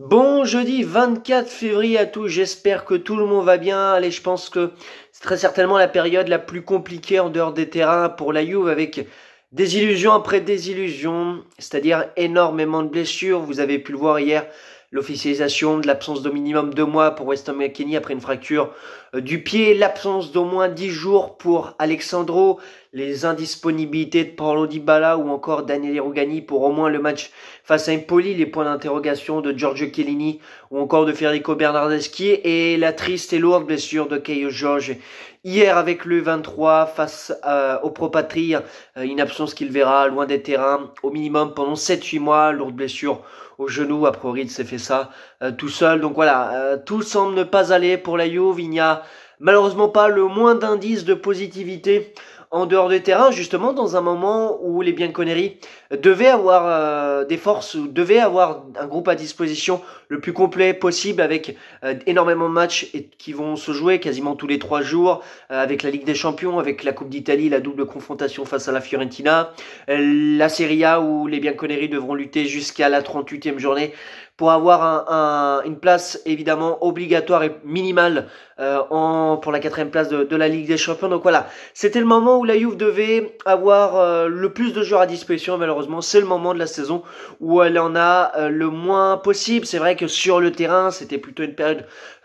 Bon jeudi 24 février à tous, j'espère que tout le monde va bien. Allez, je pense que c'est très certainement la période la plus compliquée en dehors des terrains pour la Juve avec des illusions après des illusions, c'est-à-dire énormément de blessures. Vous avez pu le voir hier, l'officialisation de l'absence de minimum deux mois pour Weston McKinney après une fracture euh, du pied, l'absence d'au moins dix jours pour Alexandro, les indisponibilités de Paulo Dybala ou encore Daniel Rugani pour au moins le match face à Impoli. les points d'interrogation de Giorgio Chiellini ou encore de Federico Bernardeschi et la triste et lourde blessure de Keio George. Hier avec le 23 face euh, au Patria. Euh, une absence qu'il verra loin des terrains au minimum pendant 7-8 mois, lourde blessure au genou, a priori il s'est fait ça euh, tout seul. Donc voilà, euh, tout semble ne pas aller pour la Juve, il n'y a malheureusement pas le moins d'indices de positivité en dehors de terrain, justement, dans un moment où les Bianconeri devaient avoir euh, des forces, ou devaient avoir un groupe à disposition le plus complet possible, avec euh, énormément de matchs qui vont se jouer quasiment tous les trois jours, euh, avec la Ligue des Champions, avec la Coupe d'Italie, la double confrontation face à la Fiorentina, la Serie A où les Bianconeri devront lutter jusqu'à la 38e journée pour avoir une place évidemment obligatoire et minimale euh, pour la quatrième place de, la Ligue des Champions. Donc voilà, c'était le moment où la Juve devait avoir euh, le plus de joueurs à disposition. Malheureusement, c'est le moment de la saison où elle en a euh, le moins possible. C'est vrai que sur le terrain, c'était plutôt une période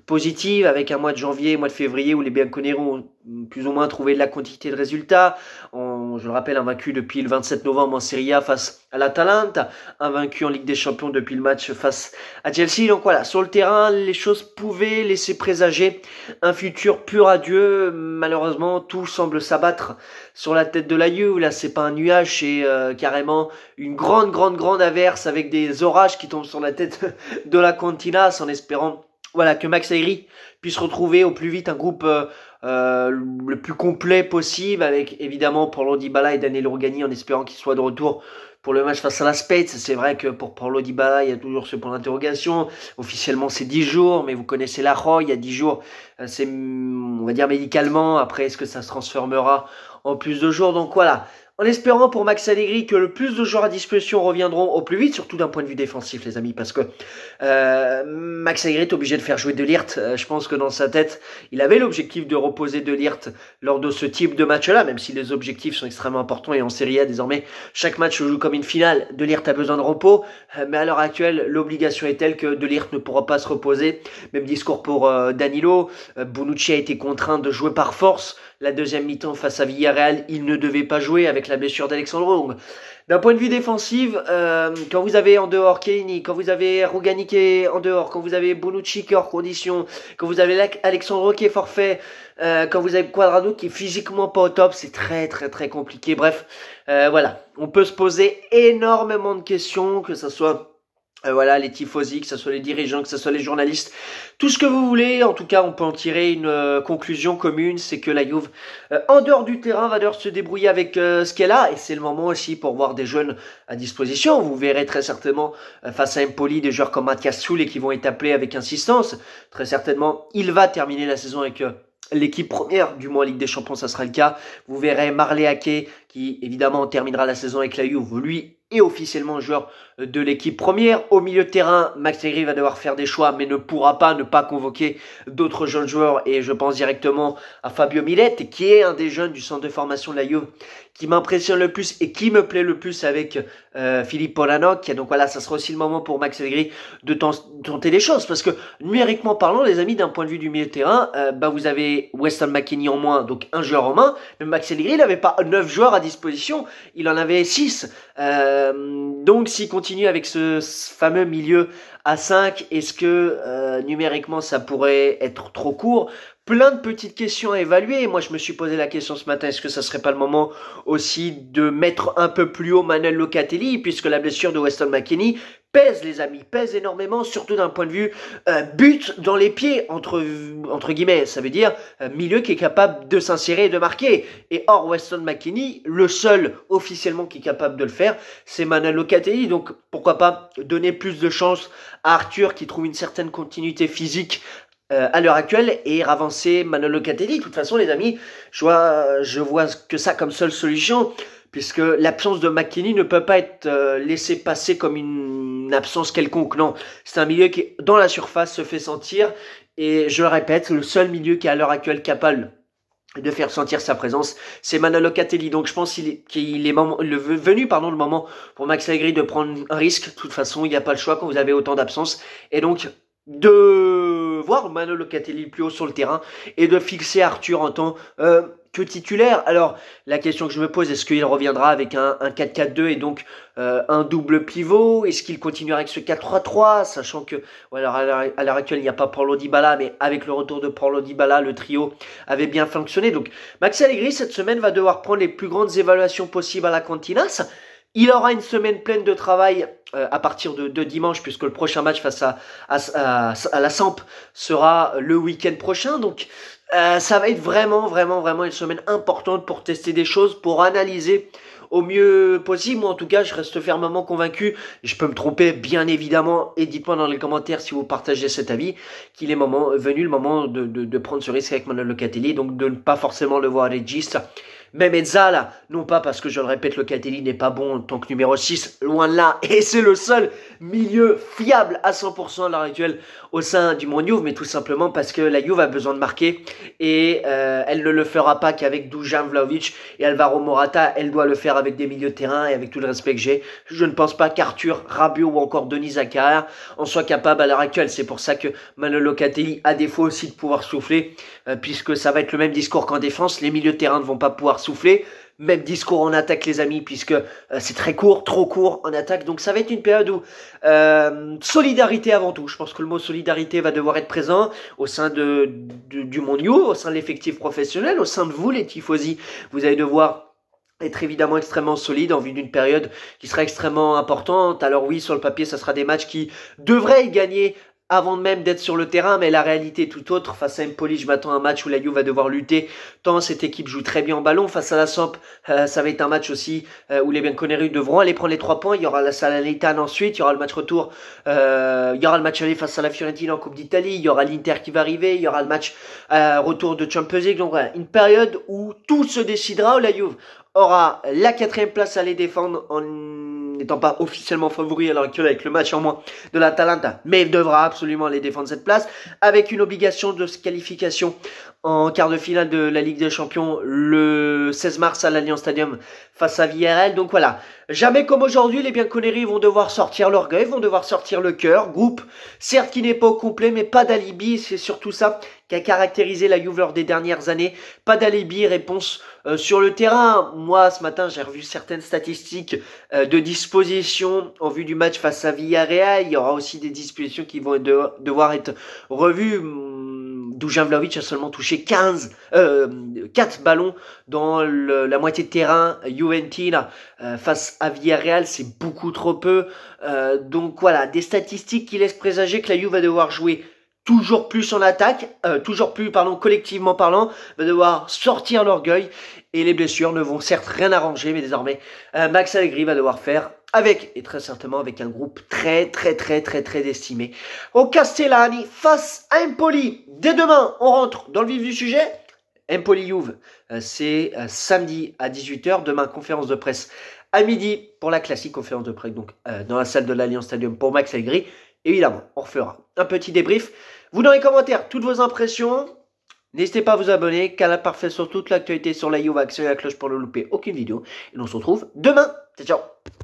positive avec un mois de janvier, mois de février où les Bianconeri ont plus ou moins trouvé de la quantité de résultats. je le rappelle, invaincu depuis le 27 novembre en Serie A face à l'Atalanta, invaincu en Ligue des Champions depuis le match face à Chelsea. Donc voilà, sur le terrain, les choses pouvaient laisser présager un futur pur adieu. Malheureusement, tout semble s'abattre sur la tête de la U. Là, c'est pas un nuage, c'est euh, carrément une grande, grande, grande averse avec des orages qui tombent sur la tête de la Cantina en espérant voilà, que Max Aigri puisse retrouver au plus vite un groupe euh, euh, le plus complet possible, avec évidemment Paulo Dybala et Daniel Rogani en espérant qu'il soit de retour pour le match face à la Spets. C'est vrai que pour Paulo Dybala, il y a toujours ce point d'interrogation. Officiellement, c'est 10 jours, mais vous connaissez la roi. il y a 10 jours, euh, c'est, on va dire, médicalement. Après, est-ce que ça se transformera en plus de jours Donc voilà, en espérant pour Max Allegri que le plus de joueurs à disposition reviendront au plus vite, surtout d'un point de vue défensif, les amis, parce que Max Aguirre est obligé de faire jouer Delirte, euh, je pense que dans sa tête, il avait l'objectif de reposer De lors de ce type de match-là, même si les objectifs sont extrêmement importants et en série A désormais, chaque match se joue comme une finale. De a besoin de repos, euh, mais à l'heure actuelle, l'obligation est telle que Delirte ne pourra pas se reposer. Même discours pour euh, Danilo. Bonucci a été contraint de jouer par force. La deuxième mi-temps face à Villarreal, il ne devait pas jouer avec la blessure d'Alexandre d'un point de vue défensif, euh, quand vous avez en dehors Keini, quand vous avez Rogani en dehors, quand vous avez Bonucci qui hors condition, quand vous avez Alexandre qui est forfait, euh, quand vous avez Quadrado qui est physiquement pas au top, c'est très très très compliqué. Bref, euh, voilà, on peut se poser énormément de questions, que ce soit euh, voilà, les tifosi, que ce soit les dirigeants, que ce soit les journalistes, tout ce que vous voulez. En tout cas, on peut en tirer une euh, conclusion commune, c'est que la Juve, euh, en dehors du terrain, va devoir se débrouiller avec ce qu'elle a. Et c'est le moment aussi pour voir des jeunes à disposition. Vous verrez très certainement face à Empoli des joueurs comme Mathias et qui vont être appelés avec insistance. Très certainement, il va terminer la saison avec l'équipe première, du moins Ligue des Champions, ça sera le cas. Vous verrez Marley qui qui évidemment terminera la saison avec la Juve. Lui est officiellement joueur euh, de l'équipe première. Au milieu de terrain, Max Negri va devoir faire des choix, mais ne pourra pas ne pas convoquer d'autres jeunes joueurs. Et je pense directement à Fabio Millet qui est un des jeunes du centre de formation de la Juve, qui m'impressionne le plus et qui me plaît le plus avec Philippe euh, Polanoc. Donc voilà, ça sera aussi le moment pour Max Negri de tenter les choses, parce que numériquement parlant, les amis, d'un point de vue du milieu de terrain, euh, bah, vous avez Weston McKinney en moins, donc un joueur en main, mais Max Negri, il n'avait pas neuf joueurs à disposition, il en avait 6. Euh, donc s'il continue avec ce, fameux milieu à 5, est-ce que euh, numériquement ça pourrait être trop court plein de petites questions à évaluer. Moi, je me suis posé la question ce matin, est-ce que ça serait pas le moment aussi de mettre un peu plus haut Manuel Locatelli, puisque la blessure de Weston McKinney pèse, les amis, pèse énormément, surtout d'un point de vue euh, but dans les pieds, entre, entre guillemets. Ça veut dire euh, milieu qui est capable de s'insérer et de marquer. Et hors Weston McKinney, le seul officiellement qui est capable de le faire, c'est Manolo Catelli, Donc pourquoi pas donner plus de chance à Arthur qui trouve une certaine continuité physique euh, à l'heure actuelle et avancer Manolo Catelli. De toute façon, les amis, je vois, je vois que ça comme seule solution puisque l'absence de McKinney ne peut pas être euh, laissée passer comme une absence quelconque. Non, c'est un milieu qui, dans la surface, se fait sentir, et je le répète, le seul milieu qui est à l'heure actuelle capable de faire sentir sa présence, c'est Manolo Catelli. Donc je pense qu'il est, est venu pardon, le moment pour Max Allegri de prendre un risque. De toute façon, il n'y a pas le choix quand vous avez autant d'absence Et donc, de voir Manolo Catelli plus haut sur le terrain et de fixer Arthur en tant euh, que titulaire. Alors, la question que je me pose, est-ce qu'il reviendra avec un, 4-4-2 et donc euh, un double pivot Est-ce qu'il continuera avec ce 4-3-3 Sachant que, à l'heure actuelle, il n'y a pas Paulo Dybala, mais avec le retour de Paulo Dybala, le trio avait bien fonctionné. Donc, Max Allegri, cette semaine, va devoir prendre les plus grandes évaluations possibles à la Cantinas. Il aura une semaine pleine de travail euh, à partir de, de, dimanche, puisque le prochain match face à, la Samp sera le week-end prochain. Donc euh, ça va être vraiment, vraiment, vraiment une semaine importante pour tester des choses, pour analyser au mieux possible. Moi, en tout cas, je reste fermement convaincu. Je peux me tromper, bien évidemment. Et dites-moi dans les commentaires si vous partagez cet avis qu'il est moment, venu le moment de, prendre ce risque avec Manuel Locatelli, donc de ne pas forcément le voir à même Enza là, non pas parce que je le répète, Locatelli n'est pas bon en tant que numéro 6, loin de là, et c'est le seul milieu fiable à 100% à l'heure actuelle au sein du monde mais tout simplement parce que la Juve a besoin de marquer et euh, elle ne le fera pas qu'avec Dujan Vlaovic et Alvaro Morata, elle doit le faire avec des milieux de terrain et avec tout le respect que j'ai. Je ne pense pas qu'Arthur, Rabiot ou encore Denis Zakaria en soient capables à l'heure actuelle. C'est pour ça que Manolo Locatelli a défaut aussi de pouvoir souffler, euh, puisque ça va être le même discours qu'en défense, les milieux de terrain ne vont pas pouvoir souffler, Même discours en attaque, les amis, puisque euh, c'est très court, trop court en attaque. Donc ça va être une période où euh, solidarité avant tout. Je pense que le mot solidarité va devoir être présent au sein de, monde du au sein de l'effectif professionnel, au sein de vous, les tifosi. Vous allez devoir être évidemment extrêmement solide en vue d'une période qui sera extrêmement importante. Alors oui, sur le papier, ça sera des matchs qui devraient gagner avant même d'être sur le terrain, mais la réalité est tout autre. Face à Empoli, je m'attends à un match où la Juve va devoir lutter, tant cette équipe joue très bien en ballon. Face à la Samp, euh, ça va être un match aussi euh, où les bien Bianconeri devront aller prendre les trois points. Il y aura la Salernitana ensuite, il y aura le match retour, euh, il y aura le match aller face à la Fiorentina en Coupe d'Italie, il y aura l'Inter qui va arriver, il y aura le match retour de Champions League. Donc voilà, une période où tout se décidera, où la Juve aura la quatrième place à les défendre en n'étant pas officiellement favori à l'heure actuelle avec le match en moins de l'Atalanta, mais il devra absolument les défendre cette place, avec une obligation de qualification en quart de finale de la Ligue des Champions le 16 mars à l'Alliance Stadium face à Villarreal. Donc voilà, jamais comme aujourd'hui, les Bianconeri vont devoir sortir l'orgueil, vont devoir sortir le cœur. Groupe, certes qui n'est pas au complet, mais pas d'alibi, c'est surtout ça qui a caractérisé la Juve des dernières années. Pas d'alibi, réponse euh, sur le terrain. Moi, ce matin, j'ai revu certaines statistiques euh, de disposition en vue du match face à Villarreal. Il y aura aussi des dispositions qui vont devoir être revues Dujan Vlaovic a seulement touché 15, 4 euh, ballons dans la moitié de terrain. Juventina euh, face à Villarreal, c'est beaucoup trop peu. Euh, donc voilà, des statistiques qui laissent présager que la Juve va devoir jouer toujours plus en attaque, toujours plus pardon, collectivement parlant, va devoir sortir l'orgueil. Et les blessures ne vont certes rien arranger, mais désormais, Max Allegri va devoir faire avec, et très certainement avec un groupe très très très très très estimé. Au Castellani, face à Empoli, dès demain, on rentre dans le vif du sujet. Empoli Juve, euh, c'est euh, samedi à 18h, demain conférence de presse à midi pour la classique conférence de presse, donc euh, dans la salle de l'Alliance Stadium pour Max Allegri. Évidemment, on refera un petit débrief. Vous dans les commentaires, toutes vos impressions. N'hésitez pas à vous abonner, canal parfait sur toute l'actualité sur la Juve, actionnez la cloche pour ne louper aucune vidéo. Et on se retrouve demain. Ciao, ciao